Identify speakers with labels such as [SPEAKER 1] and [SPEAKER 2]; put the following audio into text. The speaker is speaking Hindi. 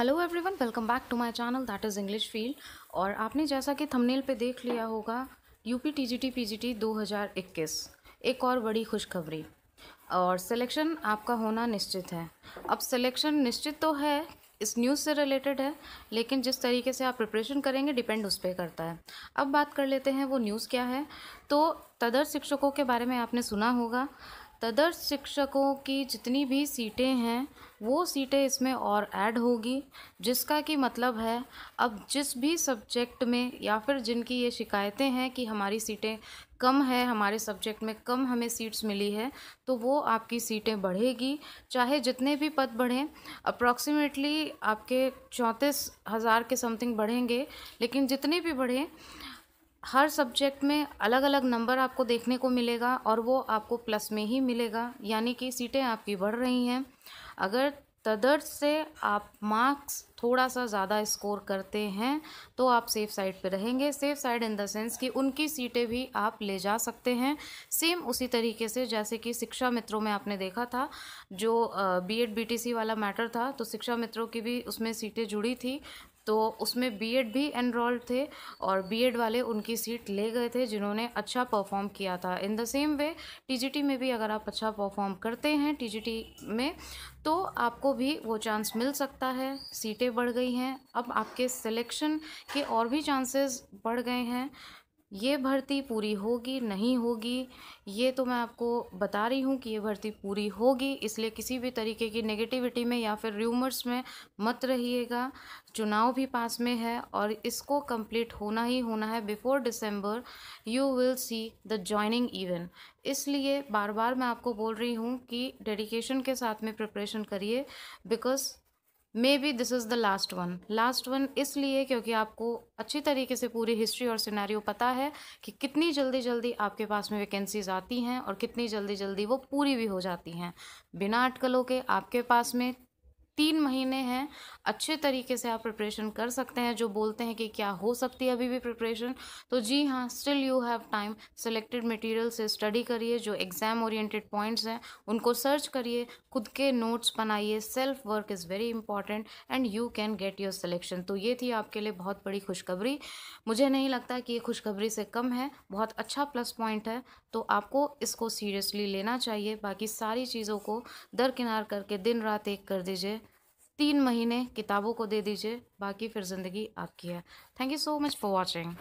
[SPEAKER 1] hello everyone welcome back to my channel that is English field और आपने जैसा कि थंबनेल पे देख लिया होगा यूपी टीजीटी पीजीटी 2021 एक और बड़ी खुशखबरी और सिलेक्शन आपका होना निश्चित है अब सिलेक्शन निश्चित तो है इस न्यूज़ से रिलेटेड है लेकिन जिस तरीके से आप प्रिपरेशन करेंगे डिपेंड उस पर करता है अब बात कर लेते हैं वो न्यूज़ क्या है तो तदर शिक्षकों के बारे में आपने सुना होगा तदर्थ शिक्षकों की जितनी भी सीटें हैं वो सीटें इसमें और ऐड होगी जिसका कि मतलब है अब जिस भी सब्जेक्ट में या फिर जिनकी ये शिकायतें हैं कि हमारी सीटें कम है हमारे सब्जेक्ट में कम हमें सीट्स मिली है तो वो आपकी सीटें बढ़ेगी चाहे जितने भी पद बढ़ें अप्रॉक्सीमेटली आपके चौंतीस हज़ार के समथिंग बढ़ेंगे लेकिन जितने भी बढ़ें हर सब्जेक्ट में अलग अलग नंबर आपको देखने को मिलेगा और वो आपको प्लस में ही मिलेगा यानी कि सीटें आपकी बढ़ रही हैं अगर तदर्थ से आप मार्क्स थोड़ा सा ज़्यादा स्कोर करते हैं तो आप सेफ़ साइड पे रहेंगे safe side in the sense कि उनकी सीटें भी आप ले जा सकते हैं सेम उसी तरीके से जैसे कि शिक्षा मित्रों में आपने देखा था जो B Ed B T C वाला मैटर था तो शिक्षा मित्रों की भी उसमें सीटें जुड़ी थी तो उसमें बीएड भी एनरोल्ड थे और बीएड वाले उनकी सीट ले गए थे जिन्होंने अच्छा परफॉर्म किया था in the same way TGT में भी अगर आप अच्छा परफॉर्म करते हैं टीजीटी में तो आपको भी वो चांस मिल सकता है सीटें बढ़ गई हैं अब आपके सिलेक्शन के और भी चांसेस बढ़ गए हैं ये भर्ती पूरी होगी नहीं होगी ये तो मैं आपको बता रही हूँ कि ये भर्ती पूरी होगी इसलिए किसी भी तरीके की नेगेटिविटी में या फिर र्यूमर्स में मत रहिएगा चुनाव भी पास में है और इसको कंप्लीट होना ही होना है before December you will see the joining event इसलिए बार बार मैं आपको बोल रही हूँ कि डेडिकेशन के साथ में प्रिपरेशन करिए because maybe this is the last one last one इसलिए क्योंकि आपको अच्छी तरीके से पूरी हिस्ट्री और सिनेरियो पता है कि कितनी जल्दी जल्दी आपके पास में वैकेंसीज आती हैं और कितनी जल्दी जल्दी वो पूरी भी हो जाती हैं बिना अटकलों के आपके पास में तीन महीने हैं अच्छे तरीके से आप प्रिपरेशन कर सकते हैं जो बोलते हैं कि क्या हो सकती है अभी भी प्रिपरेशन तो जी हाँ still you have time selected material से स्टडी करिए जो एग्ज़ाम ओरिएंटेड पॉइंट्स हैं उनको सर्च करिए खुद के नोट्स बनाइए self work is very important and you can get your selection तो ये थी आपके लिए बहुत बड़ी खुशखबरी मुझे नहीं लगता कि ये खुशखबरी से कम है बहुत अच्छा प्लस पॉइंट है तो आपको इसको सीरियसली लेना चाहिए बाकी सारी चीज़ों को दरकिनार करके दिन रात एक कर दीजिए तीन महीने किताबों को दे दीजिए बाकी फिर ज़िंदगी आपकी है thank you so much for watching